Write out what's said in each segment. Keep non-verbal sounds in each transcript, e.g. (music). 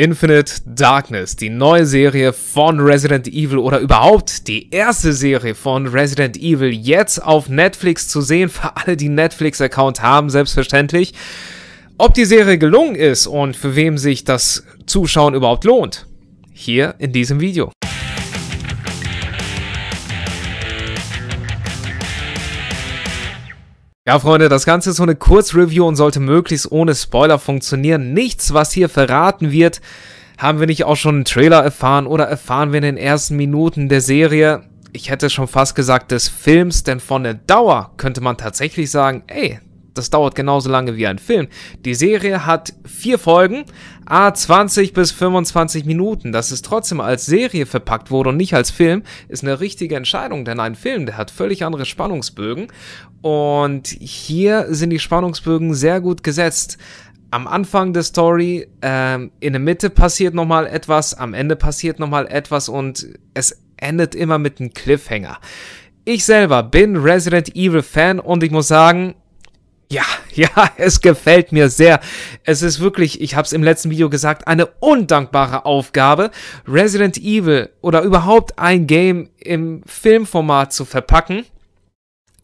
Infinite Darkness, die neue Serie von Resident Evil oder überhaupt die erste Serie von Resident Evil jetzt auf Netflix zu sehen, für alle, die Netflix-Account haben, selbstverständlich. Ob die Serie gelungen ist und für wem sich das Zuschauen überhaupt lohnt, hier in diesem Video. Ja, Freunde, das Ganze ist so eine Kurzreview und sollte möglichst ohne Spoiler funktionieren. Nichts, was hier verraten wird, haben wir nicht auch schon einen Trailer erfahren oder erfahren wir in den ersten Minuten der Serie, ich hätte schon fast gesagt des Films, denn von der Dauer könnte man tatsächlich sagen, ey, das dauert genauso lange wie ein Film. Die Serie hat vier Folgen, a 20 bis 25 Minuten. Dass es trotzdem als Serie verpackt wurde und nicht als Film, ist eine richtige Entscheidung, denn ein Film, der hat völlig andere Spannungsbögen. Und hier sind die Spannungsbögen sehr gut gesetzt am Anfang der Story, ähm, in der Mitte passiert nochmal etwas, am Ende passiert nochmal etwas und es endet immer mit einem Cliffhanger. Ich selber bin Resident Evil Fan und ich muss sagen, ja, (laughs) ja, es gefällt mir sehr. Es ist wirklich, ich habe es im letzten Video gesagt, eine undankbare Aufgabe, Resident Evil oder überhaupt ein Game im Filmformat zu verpacken.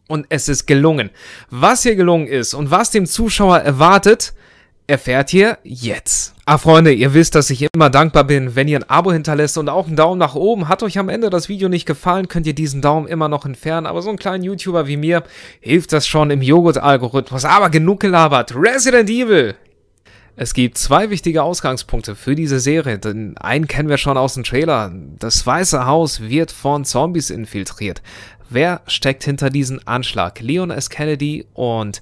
Und es ist gelungen. Was hier gelungen ist und was dem Zuschauer erwartet, erfährt ihr jetzt. Ah Freunde, ihr wisst, dass ich immer dankbar bin, wenn ihr ein Abo hinterlässt und auch einen Daumen nach oben. Hat euch am Ende das Video nicht gefallen, könnt ihr diesen Daumen immer noch entfernen. Aber so einen kleinen YouTuber wie mir hilft das schon im Joghurt-Algorithmus. Aber genug gelabert. Resident Evil! Es gibt zwei wichtige Ausgangspunkte für diese Serie, denn einen kennen wir schon aus dem Trailer. Das Weiße Haus wird von Zombies infiltriert. Wer steckt hinter diesem Anschlag? Leon S. Kennedy und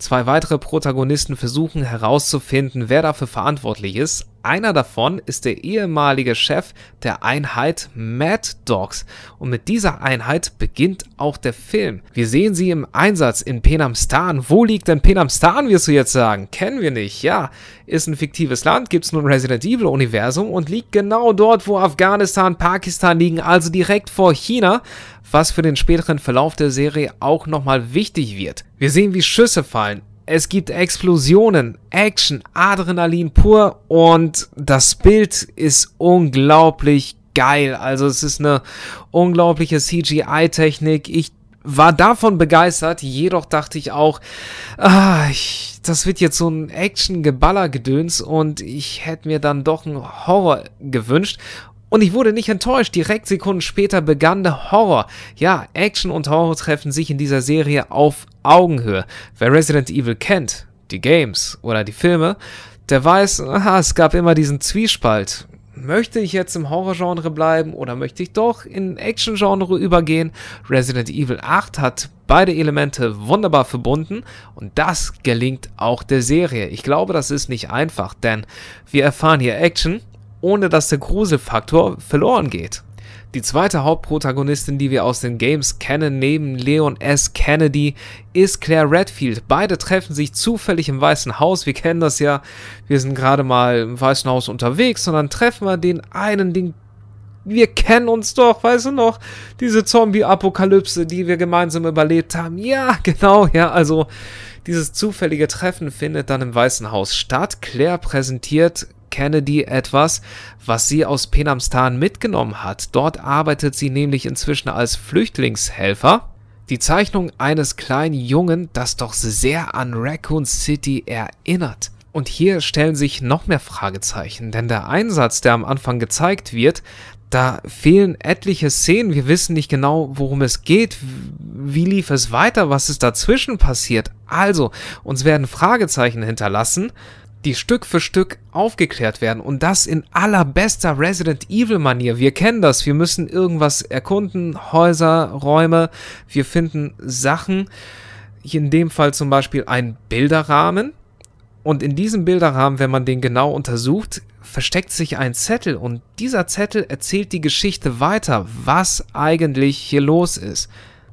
Zwei weitere Protagonisten versuchen herauszufinden, wer dafür verantwortlich ist. Einer davon ist der ehemalige Chef der Einheit Mad Dogs und mit dieser Einheit beginnt auch der Film. Wir sehen sie im Einsatz in Penamstan. Wo liegt denn Penamstan, wirst du jetzt sagen? Kennen wir nicht, ja. Ist ein fiktives Land, gibt es nur nun Resident Evil Universum und liegt genau dort, wo Afghanistan, Pakistan liegen, also direkt vor China was für den späteren Verlauf der Serie auch nochmal wichtig wird. Wir sehen, wie Schüsse fallen, es gibt Explosionen, Action, Adrenalin pur und das Bild ist unglaublich geil. Also es ist eine unglaubliche CGI-Technik. Ich war davon begeistert, jedoch dachte ich auch, ah, ich, das wird jetzt so ein Action-Geballer-Gedöns und ich hätte mir dann doch einen Horror gewünscht. Und ich wurde nicht enttäuscht. Direkt Sekunden später begann der Horror. Ja, Action und Horror treffen sich in dieser Serie auf Augenhöhe. Wer Resident Evil kennt, die Games oder die Filme, der weiß, aha, es gab immer diesen Zwiespalt. Möchte ich jetzt im Horrorgenre bleiben oder möchte ich doch in Actiongenre übergehen? Resident Evil 8 hat beide Elemente wunderbar verbunden und das gelingt auch der Serie. Ich glaube, das ist nicht einfach, denn wir erfahren hier Action, ohne dass der Gruselfaktor verloren geht. Die zweite Hauptprotagonistin, die wir aus den Games kennen, neben Leon S. Kennedy, ist Claire Redfield. Beide treffen sich zufällig im Weißen Haus. Wir kennen das ja. Wir sind gerade mal im Weißen Haus unterwegs und dann treffen wir den einen, den wir kennen uns doch, weißt du noch? Diese Zombie-Apokalypse, die wir gemeinsam überlebt haben. Ja, genau, ja, also dieses zufällige Treffen findet dann im Weißen Haus statt. Claire präsentiert Kennedy etwas, was sie aus Penamstan mitgenommen hat. Dort arbeitet sie nämlich inzwischen als Flüchtlingshelfer. Die Zeichnung eines kleinen Jungen, das doch sehr an Raccoon City erinnert. Und hier stellen sich noch mehr Fragezeichen, denn der Einsatz, der am Anfang gezeigt wird, da fehlen etliche Szenen. Wir wissen nicht genau, worum es geht. Wie lief es weiter? Was ist dazwischen passiert? Also, uns werden Fragezeichen hinterlassen die Stück für Stück aufgeklärt werden und das in allerbester Resident Evil Manier. Wir kennen das, wir müssen irgendwas erkunden, Häuser, Räume, wir finden Sachen, in dem Fall zum Beispiel ein Bilderrahmen. Und in diesem Bilderrahmen, wenn man den genau untersucht, versteckt sich ein Zettel und dieser Zettel erzählt die Geschichte weiter, was eigentlich hier los ist.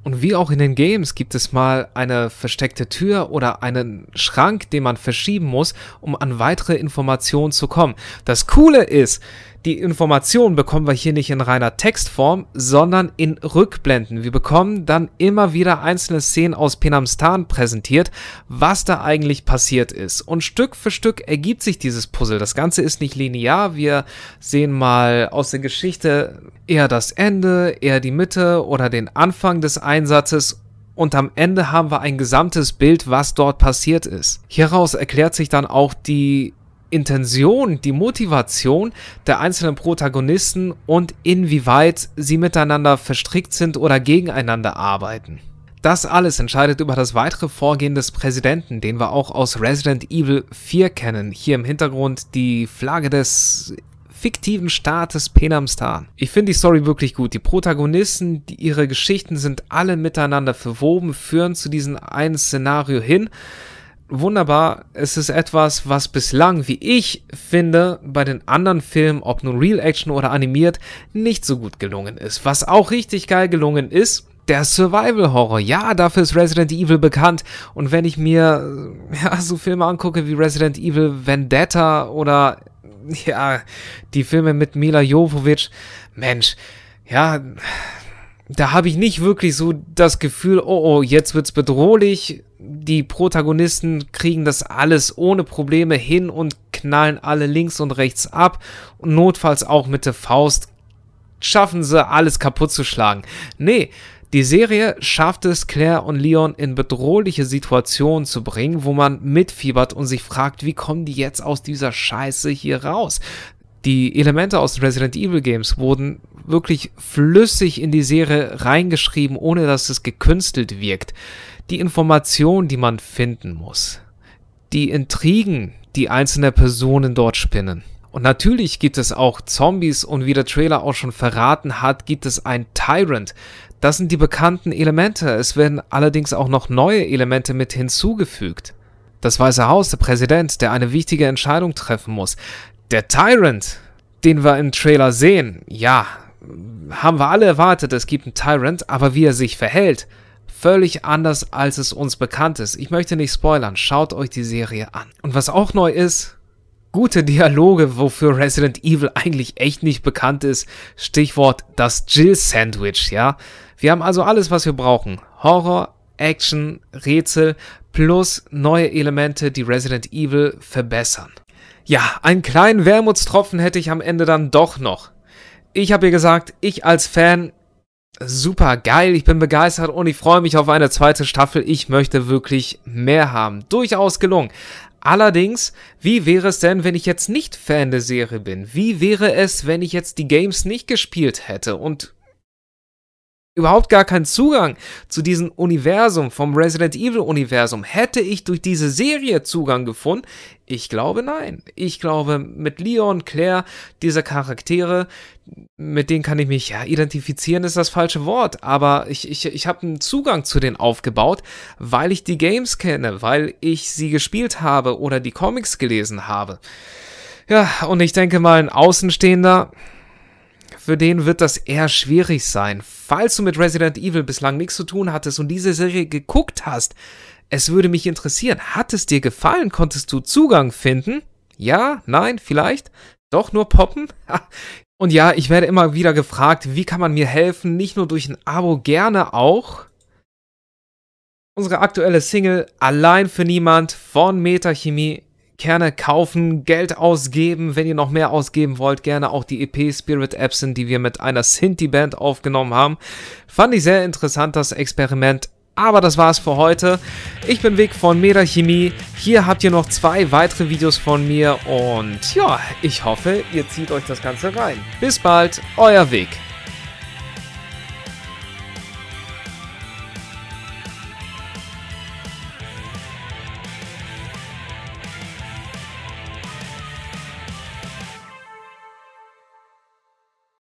Und wie auch in den Games gibt es mal eine versteckte Tür oder einen Schrank, den man verschieben muss, um an weitere Informationen zu kommen. Das Coole ist, die Informationen bekommen wir hier nicht in reiner Textform, sondern in Rückblenden. Wir bekommen dann immer wieder einzelne Szenen aus Penamstan präsentiert, was da eigentlich passiert ist. Und Stück für Stück ergibt sich dieses Puzzle. Das Ganze ist nicht linear. Wir sehen mal aus der Geschichte eher das Ende, eher die Mitte oder den Anfang des Einsatzes und am Ende haben wir ein gesamtes Bild, was dort passiert ist. Hieraus erklärt sich dann auch die Intention, die Motivation der einzelnen Protagonisten und inwieweit sie miteinander verstrickt sind oder gegeneinander arbeiten. Das alles entscheidet über das weitere Vorgehen des Präsidenten, den wir auch aus Resident Evil 4 kennen. Hier im Hintergrund die Flagge des fiktiven Staates Penamstan. Ich finde die Story wirklich gut. Die Protagonisten, die, ihre Geschichten sind alle miteinander verwoben, führen zu diesem einen Szenario hin wunderbar. Es ist etwas, was bislang, wie ich finde, bei den anderen Filmen, ob nun Real Action oder animiert, nicht so gut gelungen ist. Was auch richtig geil gelungen ist, der Survival Horror. Ja, dafür ist Resident Evil bekannt. Und wenn ich mir äh, ja, so Filme angucke wie Resident Evil Vendetta oder ja, die Filme mit Mila Jovovich, Mensch, ja, da habe ich nicht wirklich so das Gefühl, oh, oh, jetzt wird's bedrohlich. Die Protagonisten kriegen das alles ohne Probleme hin und knallen alle links und rechts ab und notfalls auch mit der Faust schaffen sie alles kaputt zu schlagen. Nee, die Serie schafft es, Claire und Leon in bedrohliche Situationen zu bringen, wo man mitfiebert und sich fragt, wie kommen die jetzt aus dieser Scheiße hier raus? die Elemente aus den Resident Evil Games wurden wirklich flüssig in die Serie reingeschrieben, ohne dass es gekünstelt wirkt. Die Informationen, die man finden muss. Die Intrigen, die einzelne Personen dort spinnen. Und natürlich gibt es auch Zombies und wie der Trailer auch schon verraten hat, gibt es ein Tyrant. Das sind die bekannten Elemente. Es werden allerdings auch noch neue Elemente mit hinzugefügt. Das Weiße Haus, der Präsident, der eine wichtige Entscheidung treffen muss. Der Tyrant, den wir im Trailer sehen, ja, haben wir alle erwartet, es gibt einen Tyrant, aber wie er sich verhält, völlig anders, als es uns bekannt ist. Ich möchte nicht spoilern, schaut euch die Serie an. Und was auch neu ist, gute Dialoge, wofür Resident Evil eigentlich echt nicht bekannt ist. Stichwort das Jill-Sandwich, ja. Wir haben also alles, was wir brauchen. Horror, Action, Rätsel plus neue Elemente, die Resident Evil verbessern. Ja, einen kleinen Wermutstropfen hätte ich am Ende dann doch noch. Ich habe ihr gesagt, ich als Fan, super geil, ich bin begeistert und ich freue mich auf eine zweite Staffel. Ich möchte wirklich mehr haben. Durchaus gelungen. Allerdings, wie wäre es denn, wenn ich jetzt nicht Fan der Serie bin? Wie wäre es, wenn ich jetzt die Games nicht gespielt hätte und überhaupt gar keinen Zugang zu diesem Universum, vom Resident Evil Universum. Hätte ich durch diese Serie Zugang gefunden? Ich glaube nein. Ich glaube, mit Leon, Claire, diese Charaktere, mit denen kann ich mich, ja, identifizieren ist das falsche Wort, aber ich, ich, ich habe einen Zugang zu denen aufgebaut, weil ich die Games kenne, weil ich sie gespielt habe oder die Comics gelesen habe. Ja, und ich denke mal, ein Außenstehender, für den wird das eher schwierig sein. Falls du mit Resident Evil bislang nichts zu tun hattest und diese Serie geguckt hast, es würde mich interessieren, hat es dir gefallen? Konntest du Zugang finden? Ja, nein, vielleicht? Doch nur poppen? (laughs) und ja, ich werde immer wieder gefragt, wie kann man mir helfen? Nicht nur durch ein Abo, gerne auch. Unsere aktuelle Single Allein für niemand von Metachemie Kerne kaufen, Geld ausgeben. Wenn ihr noch mehr ausgeben wollt, gerne auch die EP Spirit Absent, die wir mit einer Sinti-Band aufgenommen haben. Fand ich sehr interessant, das Experiment. Aber das war's für heute. Ich bin Weg von Meda Chemie. Hier habt ihr noch zwei weitere Videos von mir. Und ja, ich hoffe, ihr zieht euch das Ganze rein. Bis bald, euer Weg.